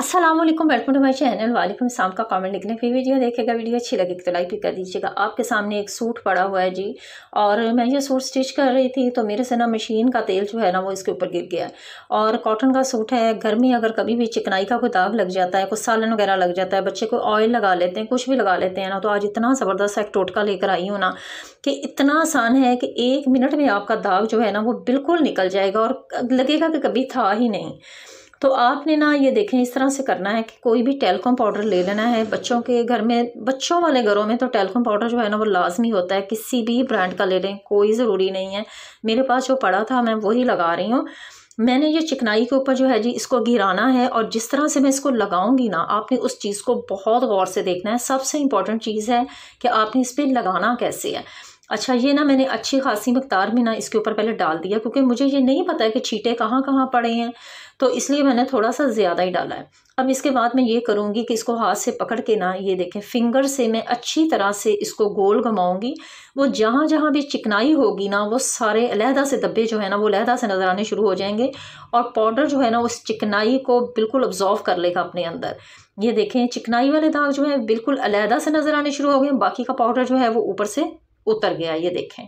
Aslam welcome to my channel वालेकुम शाम का कमेंट लिखने फिर वीडियो देखेगा वीडियो अच्छी लगेगी तो लाइक भी कर दीजिएगा आपके सामने एक सूट पड़ा हुआ है जी और मैं ये सूट स्टिच कर रही थी तो मेरे से ना मशीन का तेल जो है ना वो इसके ऊपर गिर गया है और कॉटन का सूट है घर में अगर कभी भी चिकनाई का कोई दाग लग जाता है कुछ सालन वगैरह लग जाता है बच्चे को ऑयल लगा लेते हैं कुछ भी लगा लेते हैं ना तो आज इतना ज़बरदस्त एक टोटका लेकर आई हूँ ना कि इतना आसान है कि एक मिनट में आपका दाग जो है ना वो बिल्कुल निकल जाएगा और लगेगा कि कभी था ही नहीं तो आपने ना ये देखें इस तरह से करना है कि कोई भी टेलकॉम पाउडर ले लेना है बच्चों के घर में बच्चों वाले घरों में तो टेलकॉम पाउडर जो है ना वो लाजमी होता है किसी भी ब्रांड का ले लें कोई ज़रूरी नहीं है मेरे पास जो पड़ा था मैं वही लगा रही हूँ मैंने ये चिकनाई के ऊपर जो है जी इसको गिराना है और जिस तरह से मैं इसको लगाऊंगी ना आपने उस चीज़ को बहुत गौर से देखना है सबसे इंपॉर्टेंट चीज़ है कि आपने इस पर लगाना कैसे है अच्छा ये ना मैंने अच्छी खासी मकदार में ना इसके ऊपर पहले डाल दिया क्योंकि मुझे ये नहीं पता है कि छीटे कहाँ कहाँ पड़े हैं तो इसलिए मैंने थोड़ा सा ज़्यादा ही डाला है अब इसके बाद मैं ये करूँगी कि इसको हाथ से पकड़ के ना ये देखें फिंगर से मैं अच्छी तरह से इसको गोल घुमाऊँगी वो जहाँ जहाँ भी चिकनाई होगी ना वो सारे अलहदा से दब्बे जो है ना वो लहदा से नज़र आने शुरू हो जाएंगे और पाउडर जो है ना उस चिकनाई को बिल्कुल ऑब्जॉर्व कर लेगा अपने अंदर ये देखें चिकनाई वाले दाग जो है बिल्कुल अलहदा से नज़र आने शुरू हो गए बाकी का पाउडर जो है वो ऊपर से उतर गया ये देखें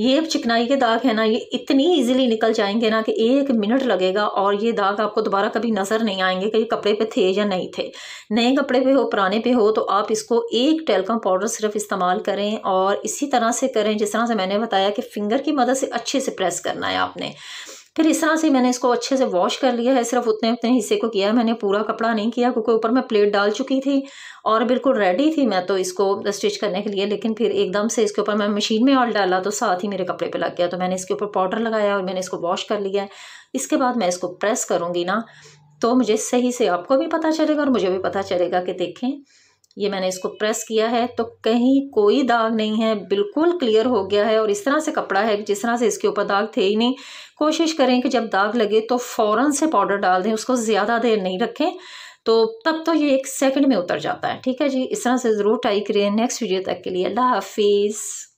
ये चिकनाई के दाग है ना ये इतनी इजीली निकल जाएंगे ना कि एक मिनट लगेगा और ये दाग आपको दोबारा कभी नज़र नहीं आएंगे कि ये कपड़े पे थे या नहीं थे नए कपड़े पे हो पुराने पे हो तो आप इसको एक टेलकम पाउडर सिर्फ इस्तेमाल करें और इसी तरह से करें जिस तरह से मैंने बताया कि फिंगर की मदद से अच्छे से प्रेस करना है आपने फिर इस तरह से मैंने इसको अच्छे से वॉश कर लिया है सिर्फ उतने उतने हिस्से को किया मैंने पूरा कपड़ा नहीं किया क्योंकि ऊपर मैं प्लेट डाल चुकी थी और बिल्कुल रेडी थी मैं तो इसको स्टिच करने के लिए लेकिन फिर एकदम से इसके ऊपर मैं मशीन में ऑल डाला तो साथ ही मेरे कपड़े पर लग गया तो मैंने इसके ऊपर पाउडर लगाया और मैंने इसको वॉश कर लिया है इसके बाद मैं इसको प्रेस करूँगी ना तो मुझे सही से आपको भी पता चलेगा और मुझे भी पता चलेगा कि देखें ये मैंने इसको प्रेस किया है तो कहीं कोई दाग नहीं है बिल्कुल क्लियर हो गया है और इस तरह से कपड़ा है जिस तरह से इसके ऊपर दाग थे ही नहीं कोशिश करें कि जब दाग लगे तो फ़ौर से पाउडर डाल दें उसको ज़्यादा देर नहीं रखें तो तब तो ये एक सेकंड में उतर जाता है ठीक है जी इस तरह से ज़रूर ट्राई करिए नेक्स्ट वीडियो तक के लिए अल्लाह हाफिज़